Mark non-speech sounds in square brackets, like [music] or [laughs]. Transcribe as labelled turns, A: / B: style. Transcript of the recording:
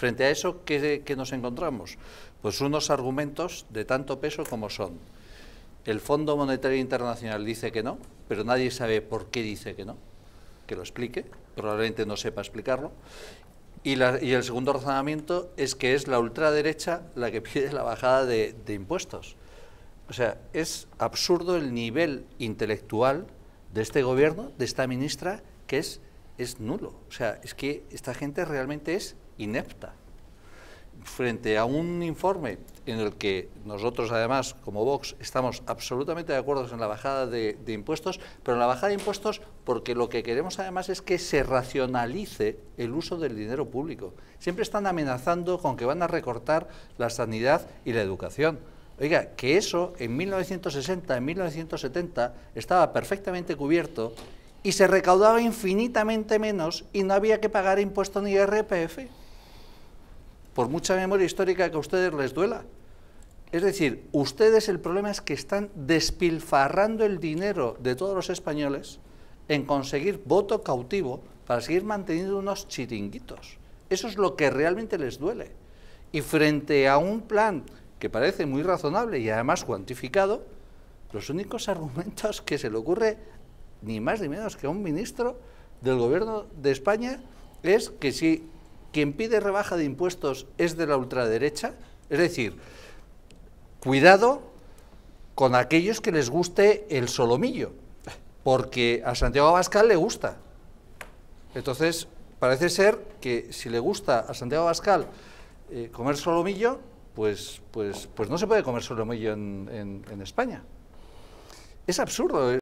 A: Frente a eso, ¿qué, nos encontramos? Pues unos argumentos de tanto peso como son. El Fondo Monetario Internacional dice que no, pero nadie sabe por qué dice que no. Que lo explique, probablemente no sepa explicarlo. Y, el segundo razonamiento es que es la ultraderecha la que [laughs] pide la bajada de, impuestos. O sea, es absurdo el nivel intelectual de este gobierno, de esta ministra, que es, es nulo. O sea, es que esta gente realmente es inepta frente a un informe en el que nosotros además como Vox estamos absolutamente de acuerdo en la bajada de, impuestos, pero en la bajada de impuestos porque lo que queremos además es que se racionalice el uso del dinero público. Siempre están amenazando con que van a recortar la sanidad y la educación. Oiga, que eso en 1960, en 1970 estaba perfectamente cubierto y se recaudaba infinitamente menos y no había que pagar impuestos ni RPF por mucha memoria histórica que a ustedes les duela. Es decir, ustedes el problema es que están despilfarrando el dinero de todos los españoles en conseguir voto cautivo para seguir manteniendo unos chiringuitos. Eso es lo que realmente les duele. Y frente a un plan que parece muy razonable y además cuantificado, los únicos argumentos que se le ocurre, ni más ni menos que a un ministro del gobierno de España, es que si quien pide rebaja de impuestos es de la ultraderecha. Es decir, cuidado con aquellos que les guste el solomillo, porque a Santiago Abascal le gusta. Entonces, parece ser que si le gusta a Santiago Abascal eh, comer solomillo, pues, pues, pues no se puede comer solomillo en, en España. Es absurdo. Eh.